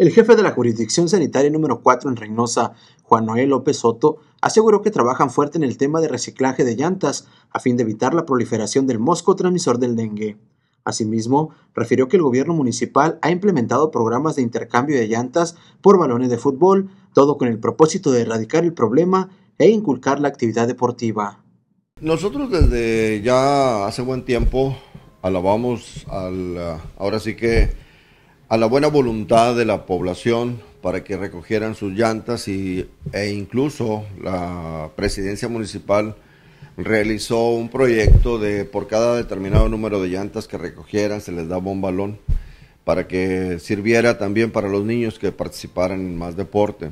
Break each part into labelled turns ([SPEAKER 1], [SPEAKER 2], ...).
[SPEAKER 1] El jefe de la jurisdicción sanitaria número 4 en Reynosa, Juan Noel López Soto, aseguró que trabajan fuerte en el tema de reciclaje de llantas a fin de evitar la proliferación del mosco transmisor del dengue. Asimismo, refirió que el gobierno municipal ha implementado programas de intercambio de llantas por balones de fútbol, todo con el propósito de erradicar el problema e inculcar la actividad deportiva.
[SPEAKER 2] Nosotros desde ya hace buen tiempo alabamos al ahora sí que a la buena voluntad de la población para que recogieran sus llantas y, e incluso la presidencia municipal realizó un proyecto de por cada determinado número de llantas que recogieran se les daba un balón para que sirviera también para los niños que participaran en más deporte.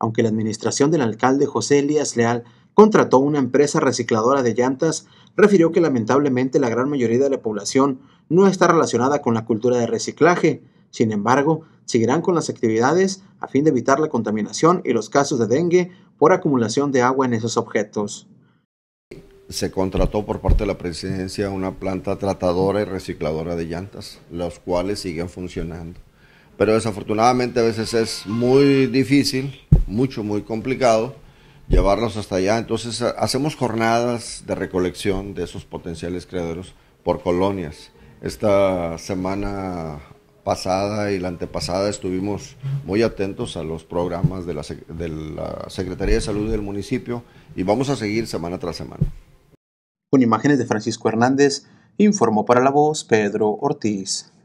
[SPEAKER 2] Aunque la administración del alcalde José
[SPEAKER 1] Elías Leal contrató una empresa recicladora de llantas, refirió que lamentablemente la gran mayoría de la población no está relacionada con la cultura de reciclaje, sin embargo, seguirán con las actividades a fin de evitar la contaminación y los casos de dengue por acumulación
[SPEAKER 2] de agua en esos objetos. Se contrató por parte de la presidencia una planta tratadora y recicladora de llantas, las cuales siguen funcionando. Pero desafortunadamente a veces es muy difícil, mucho, muy complicado llevarlos hasta allá. Entonces hacemos jornadas de recolección de esos potenciales creadores por colonias. Esta semana pasada y la antepasada estuvimos muy atentos a los programas de la, Secretaría de Salud del municipio y vamos a seguir semana tras semana. Con imágenes de Francisco Hernández,
[SPEAKER 1] informó para la voz Pedro Ortiz.